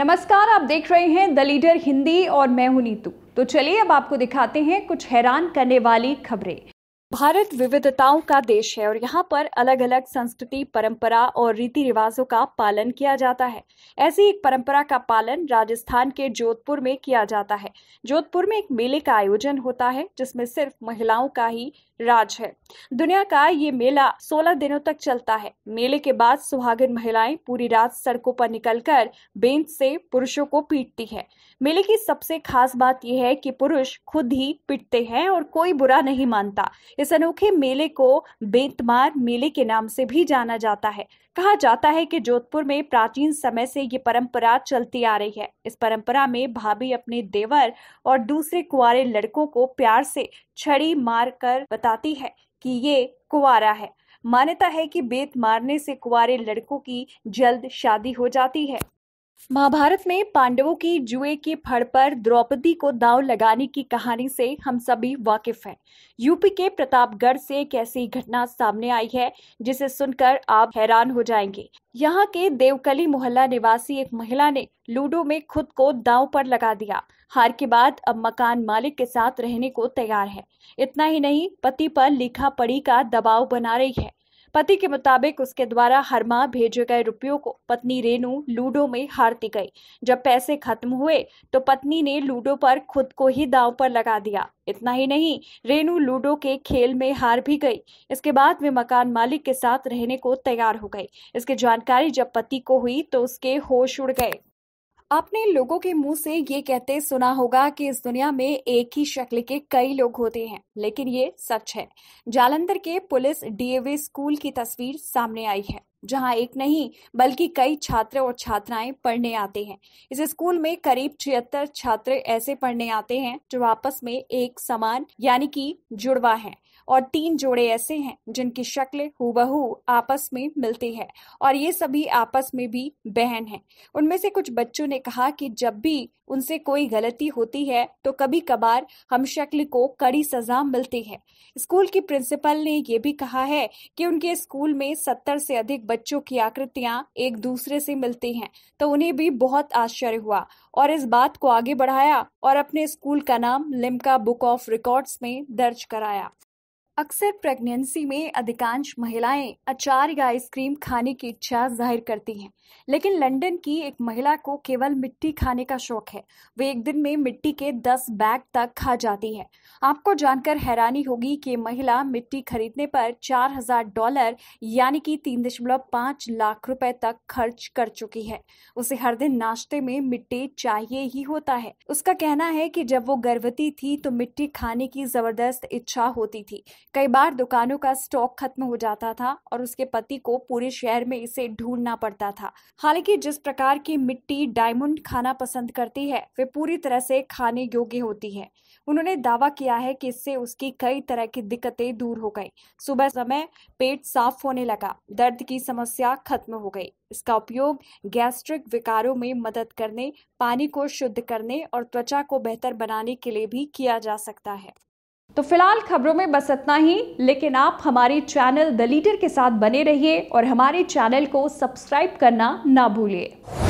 नमस्कार आप देख रहे हैं द लीडर हिंदी और मैं हूं नीतू तो चलिए अब आपको दिखाते हैं कुछ हैरान करने वाली खबरें भारत विविधताओं का देश है और यहाँ पर अलग अलग संस्कृति परंपरा और रीति रिवाजों का पालन किया जाता है ऐसी एक परंपरा का पालन राजस्थान के जोधपुर में किया जाता है जोधपुर में एक मेले का आयोजन होता है जिसमें सिर्फ महिलाओं का ही राज है दुनिया का ये मेला 16 दिनों तक चलता है मेले के बाद सुहागिन महिलाएं पूरी रात सड़कों पर निकलकर बेंच से पुरुषों को पीटती है मेले की सबसे खास बात यह है कि पुरुष खुद ही पिटते हैं और कोई बुरा नहीं मानता इस अनोखे मेले को बेतमार मेले के नाम से भी जाना जाता है कहा जाता है कि जोधपुर में प्राचीन समय से ये परंपरा चलती आ रही है इस परंपरा में भाभी अपने देवर और दूसरे कुआरे लड़कों को प्यार से छड़ी मार कर बताती है कि ये कुआरा है मान्यता है कि बेत मारने से कुआरे लड़कों की जल्द शादी हो जाती है महाभारत में पांडवों की जुए के फड़ पर द्रौपदी को दाव लगाने की कहानी से हम सभी वाकिफ हैं यूपी के प्रतापगढ़ से एक ऐसी घटना सामने आई है जिसे सुनकर आप हैरान हो जाएंगे यहाँ के देवकली मोहल्ला निवासी एक महिला ने लूडो में खुद को दाव पर लगा दिया हार के बाद अब मकान मालिक के साथ रहने को तैयार है इतना ही नहीं पति पर लिखा पढ़ी का दबाव बना रही है पति के मुताबिक उसके द्वारा हर माह भेजे गए रुपयों को पत्नी रेनू लूडो में हारती गई जब पैसे खत्म हुए तो पत्नी ने लूडो पर खुद को ही दाव पर लगा दिया इतना ही नहीं रेनू लूडो के खेल में हार भी गई इसके बाद वे मकान मालिक के साथ रहने को तैयार हो गई इसकी जानकारी जब पति को हुई तो उसके होश उड़ गए आपने लोगों के मुंह से ये कहते सुना होगा कि इस दुनिया में एक ही शक्ल के कई लोग होते हैं लेकिन ये सच है जालंधर के पुलिस डीएवी स्कूल की तस्वीर सामने आई है जहां एक नहीं बल्कि कई छात्र और छात्राएं पढ़ने आते हैं इस स्कूल में करीब छिहत्तर छात्र ऐसे पढ़ने आते हैं जो आपस में एक समान यानी कि जुड़वा है और तीन जोड़े ऐसे हैं जिनकी शक्ल हूबहू आपस में मिलती है और ये सभी आपस में भी बहन हैं उनमें से कुछ बच्चों ने कहा कि जब भी उनसे कोई गलती होती है तो कभी कभार हम शक्ल को कड़ी सजा मिलती है स्कूल की प्रिंसिपल ने ये भी कहा है कि उनके स्कूल में सत्तर से अधिक बच्चों की आकृतियां एक दूसरे से मिलती हैं तो उन्हें भी बहुत आश्चर्य हुआ और इस बात को आगे बढ़ाया और अपने स्कूल का नाम लिम्का बुक ऑफ रिकॉर्ड्स में दर्ज कराया अक्सर प्रेगनेंसी में अधिकांश महिलाएं अचार या आइसक्रीम खाने की इच्छा जाहिर करती हैं लेकिन लंदन की एक महिला को केवल मिट्टी खाने का शौक है वे एक दिन में मिट्टी के 10 बैग तक खा जाती है आपको जानकर हैरानी होगी कि महिला मिट्टी खरीदने पर 4000 डॉलर यानी कि 3.5 लाख रुपए तक खर्च कर चुकी है उसे हर दिन नाश्ते में मिट्टी चाहिए ही होता है उसका कहना है कि जब वो गर्भवती थी तो मिट्टी खाने की जबरदस्त इच्छा होती थी कई बार दुकानों का स्टॉक खत्म हो जाता था और उसके पति को पूरे शहर में इसे ढूंढना पड़ता था हालांकि जिस प्रकार की मिट्टी डायमंड खाना पसंद करती है वे पूरी तरह से खाने योग्य होती है उन्होंने दावा किया है कि इससे उसकी कई तरह की दिक्कतें दूर हो गई सुबह समय पेट साफ होने लगा दर्द की समस्या खत्म हो गई इसका उपयोग गैस्ट्रिक विकारों में मदद करने पानी को शुद्ध करने और त्वचा को बेहतर बनाने के लिए भी किया जा सकता है तो फिलहाल खबरों में बस इतना ही लेकिन आप हमारे चैनल द लीडर के साथ बने रहिए और हमारे चैनल को सब्सक्राइब करना ना भूलिए